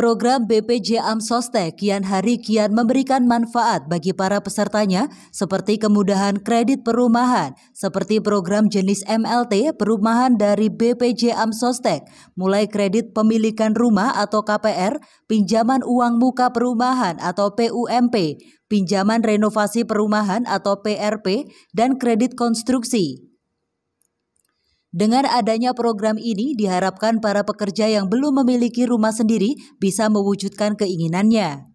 Program BPJ Amsostek kian hari kian memberikan manfaat bagi para pesertanya seperti kemudahan kredit perumahan, seperti program jenis MLT perumahan dari BPJ Amsostek, mulai kredit pemilikan rumah atau KPR, pinjaman uang muka perumahan atau PUMP, pinjaman renovasi perumahan atau PRP, dan kredit konstruksi. Dengan adanya program ini, diharapkan para pekerja yang belum memiliki rumah sendiri bisa mewujudkan keinginannya.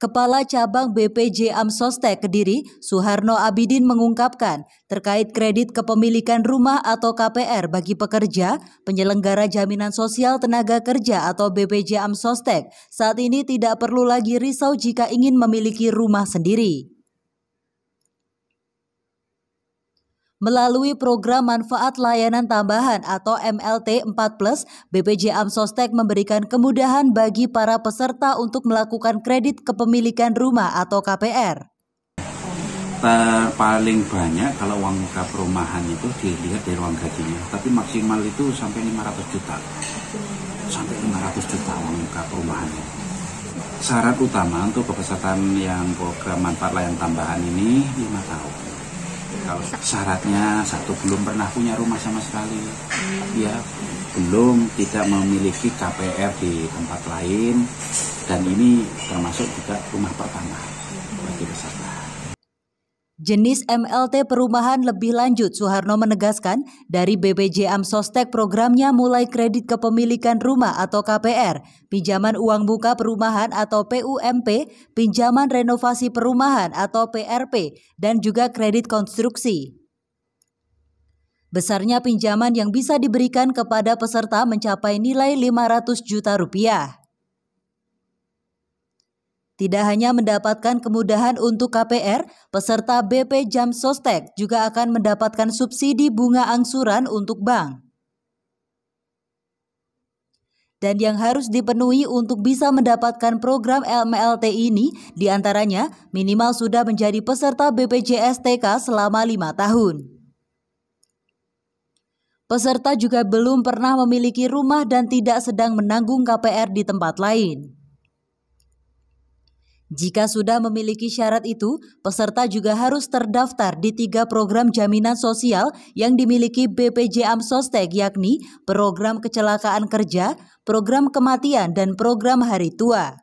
Kepala Cabang BPJ Amsostek Kediri, Suharno Abidin mengungkapkan terkait kredit kepemilikan rumah atau KPR bagi pekerja, penyelenggara jaminan sosial tenaga kerja atau BPJ Amsostek saat ini tidak perlu lagi risau jika ingin memiliki rumah sendiri. Melalui program manfaat layanan tambahan atau MLT 4+, BPJ Amsostek memberikan kemudahan bagi para peserta untuk melakukan kredit kepemilikan rumah atau KPR. paling banyak kalau uang muka perumahan itu dilihat dari uang gajinya, tapi maksimal itu sampai 500 juta. Sampai 500 juta uang muka perumahannya. Syarat utama untuk kepesertaan yang program manfaat layanan tambahan ini 5 tahun kalau syaratnya satu belum pernah punya rumah sama sekali ya belum tidak memiliki KPR di tempat lain dan ini termasuk juga rumah pertama Jenis MLT perumahan lebih lanjut, Soeharno menegaskan, dari BPJ Amsostek programnya mulai kredit kepemilikan rumah atau KPR, pinjaman uang buka perumahan atau PUMP, pinjaman renovasi perumahan atau PRP, dan juga kredit konstruksi. Besarnya pinjaman yang bisa diberikan kepada peserta mencapai nilai 500 juta rupiah. Tidak hanya mendapatkan kemudahan untuk KPR, peserta BP Jam Sostek juga akan mendapatkan subsidi bunga angsuran untuk bank. Dan yang harus dipenuhi untuk bisa mendapatkan program LMLT ini diantaranya minimal sudah menjadi peserta BPJS TK selama lima tahun. Peserta juga belum pernah memiliki rumah dan tidak sedang menanggung KPR di tempat lain. Jika sudah memiliki syarat itu, peserta juga harus terdaftar di tiga program jaminan sosial yang dimiliki BPJ Amsostek yakni program kecelakaan kerja, program kematian, dan program hari tua.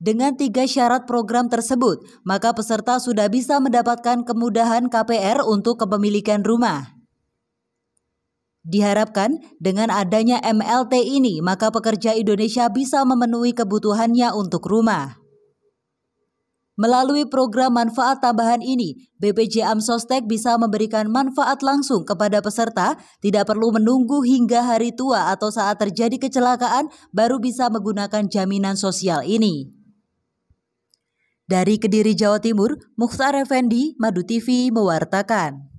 Dengan tiga syarat program tersebut, maka peserta sudah bisa mendapatkan kemudahan KPR untuk kepemilikan rumah. Diharapkan dengan adanya MLT ini, maka pekerja Indonesia bisa memenuhi kebutuhannya untuk rumah. Melalui program manfaat tambahan ini, BPJ Amsostek bisa memberikan manfaat langsung kepada peserta, tidak perlu menunggu hingga hari tua atau saat terjadi kecelakaan baru bisa menggunakan jaminan sosial ini. Dari Kediri Jawa Timur, Mukhtar Effendi, Madu TV mewartakan.